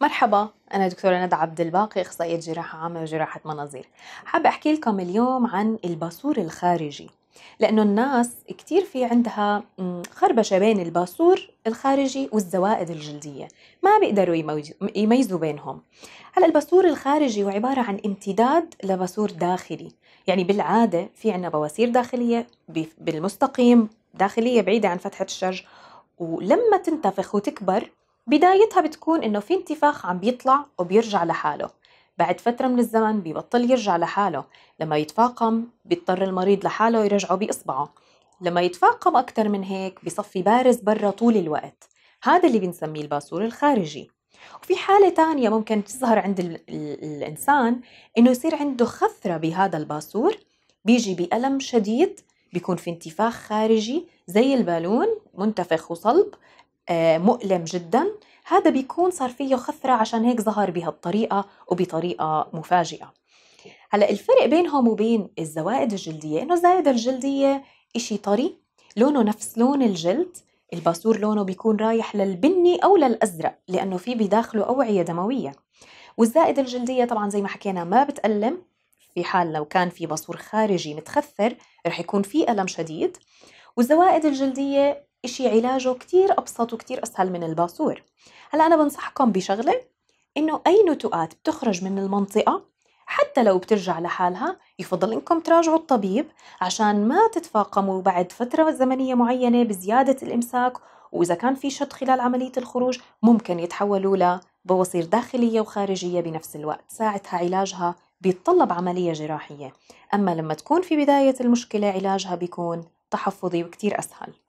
مرحبا أنا دكتورة ندى عبد الباقي أخصائية جراحة عامة وجراحة مناظير حابة أحكي لكم اليوم عن الباسور الخارجي لأنه الناس كتير في عندها خربشة بين الباسور الخارجي والزوائد الجلدية ما بيقدروا يميزوا بينهم هلا الباسور الخارجي هو عبارة عن امتداد لباسور داخلي يعني بالعادة في عنا بواسير داخلية بالمستقيم داخلية بعيدة عن فتحة الشرج ولما تنتفخ وتكبر بدايتها بتكون إنه في انتفاخ عم بيطلع وبيرجع لحاله بعد فترة من الزمن ببطل يرجع لحاله لما يتفاقم بيضطر المريض لحاله يرجعه بإصبعه لما يتفاقم أكثر من هيك بصفي بارز برا طول الوقت هذا اللي بنسميه الباسور الخارجي وفي حالة تانية ممكن تظهر عند الإنسان إنه يصير عنده خثرة بهذا الباسور بيجي بألم شديد بيكون في انتفاخ خارجي زي البالون منتفخ وصلب آه، مؤلم جدا هذا بيكون صار فيه خثرة عشان هيك ظهر بهالطريقة وبطريقة مفاجئة هلا الفرق بينهم وبين الزوائد الجلدية إنه الزائد الجلدية إشي طري لونه نفس لون الجلد الباسور لونه بيكون رايح للبني أو للأزرق لأنه في بداخله أوعية دموية والزائد الجلدية طبعا زي ما حكينا ما بتألم في حال لو كان في باسور خارجي متخثر رح يكون في ألم شديد والزوائد الجلدية إشي علاجه كتير أبسط وكتير أسهل من الباسور هلا أنا بنصحكم بشغلة إنه أي نتوءات بتخرج من المنطقة حتى لو بترجع لحالها يفضل إنكم تراجعوا الطبيب عشان ما تتفاقموا بعد فترة زمنية معينة بزيادة الإمساك وإذا كان في شد خلال عملية الخروج ممكن يتحولوا لبواسير داخلية وخارجية بنفس الوقت ساعتها علاجها بيتطلب عملية جراحية أما لما تكون في بداية المشكلة علاجها بيكون تحفظي وكتير أسهل